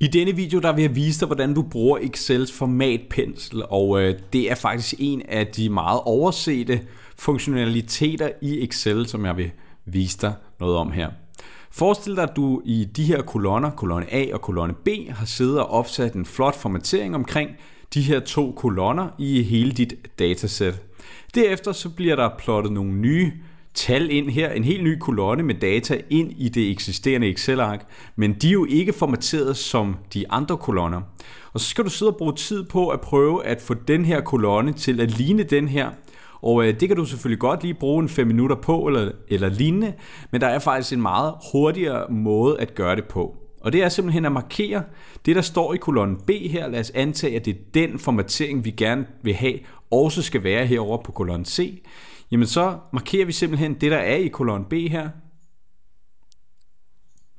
I denne video der vil jeg vise dig, hvordan du bruger Excels formatpensel, og øh, det er faktisk en af de meget oversete funktionaliteter i Excel, som jeg vil vise dig noget om her. Forestil dig, at du i de her kolonner, kolonne A og kolonne B, har siddet og opsat en flot formatering omkring de her to kolonner i hele dit dataset. Derefter så bliver der plottet nogle nye tal ind her, en helt ny kolonne med data ind i det eksisterende Excel-ark, men de er jo ikke formateret som de andre kolonner. Og så skal du sidde og bruge tid på at prøve at få den her kolonne til at ligne den her, og øh, det kan du selvfølgelig godt lige bruge en 5 minutter på eller, eller lignende, men der er faktisk en meget hurtigere måde at gøre det på. Og det er simpelthen at markere det, der står i kolonne B her. Lad os antage, at det er den formatering, vi gerne vil have, også skal være herover på kolonne C. Jamen så markerer vi simpelthen det, der er i kolonne B her.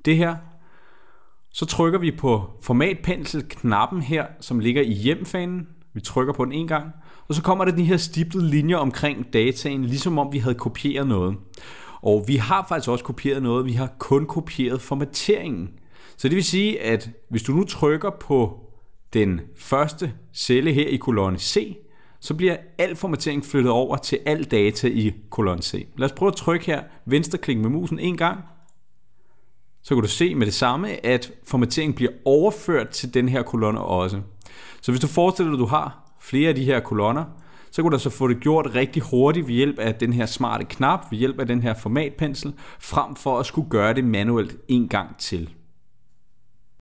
Det her. Så trykker vi på formatpensel-knappen her, som ligger i hjemfanen. Vi trykker på den en gang. Og så kommer der de her stiplede linjer omkring dataen, ligesom om vi havde kopieret noget. Og vi har faktisk også kopieret noget, vi har kun kopieret formateringen. Så det vil sige, at hvis du nu trykker på den første celle her i kolonne C, så bliver al formatering flyttet over til al data i kolonne C. Lad os prøve at trykke her, venstreklik med musen en gang, så kan du se med det samme, at formateringen bliver overført til den her kolonne også. Så hvis du forestiller dig, at du har flere af de her kolonner, så kan du så altså få det gjort rigtig hurtigt ved hjælp af den her smarte knap, ved hjælp af den her formatpensel, frem for at skulle gøre det manuelt en gang til.